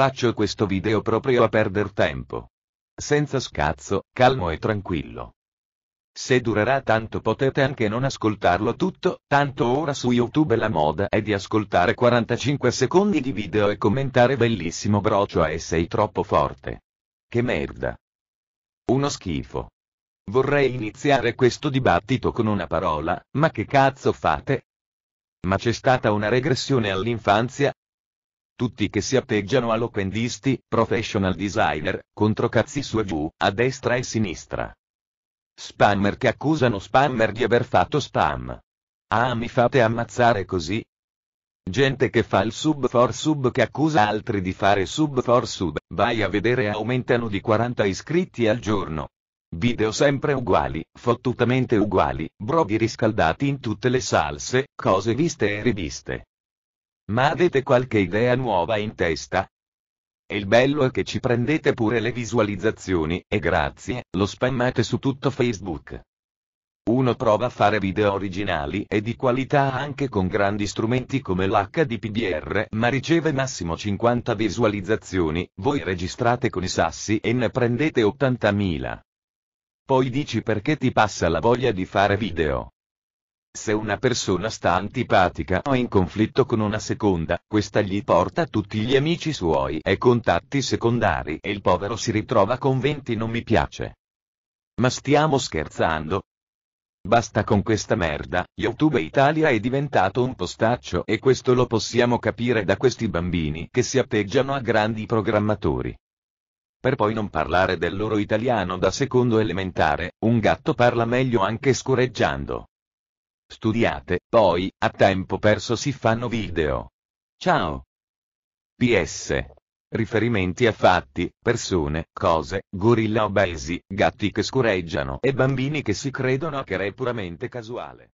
Faccio questo video proprio a perder tempo. Senza scazzo, calmo e tranquillo. Se durerà tanto potete anche non ascoltarlo tutto, tanto ora su YouTube la moda è di ascoltare 45 secondi di video e commentare bellissimo brocioa e sei troppo forte. Che merda. Uno schifo. Vorrei iniziare questo dibattito con una parola, ma che cazzo fate? Ma c'è stata una regressione all'infanzia, tutti che si atteggiano all'opendisti, professional designer, contro cazzi su e giù, a destra e sinistra. Spammer che accusano spammer di aver fatto spam. Ah, mi fate ammazzare così? Gente che fa il sub for sub che accusa altri di fare sub for sub, vai a vedere aumentano di 40 iscritti al giorno. Video sempre uguali, fottutamente uguali, brodi riscaldati in tutte le salse, cose viste e riviste. Ma avete qualche idea nuova in testa? E il bello è che ci prendete pure le visualizzazioni, e grazie, lo spammate su tutto Facebook. Uno prova a fare video originali e di qualità anche con grandi strumenti come l'HDPDR, ma riceve massimo 50 visualizzazioni, voi registrate con i sassi e ne prendete 80.000. Poi dici perché ti passa la voglia di fare video. Se una persona sta antipatica o in conflitto con una seconda, questa gli porta tutti gli amici suoi e contatti secondari e il povero si ritrova con 20 non mi piace. Ma stiamo scherzando? Basta con questa merda, YouTube Italia è diventato un postaccio e questo lo possiamo capire da questi bambini che si atteggiano a grandi programmatori. Per poi non parlare del loro italiano da secondo elementare, un gatto parla meglio anche scureggiando. Studiate, poi, a tempo perso si fanno video. Ciao. PS. Riferimenti a fatti, persone, cose, gorilla obesi, gatti che scureggiano e bambini che si credono a che è puramente casuale.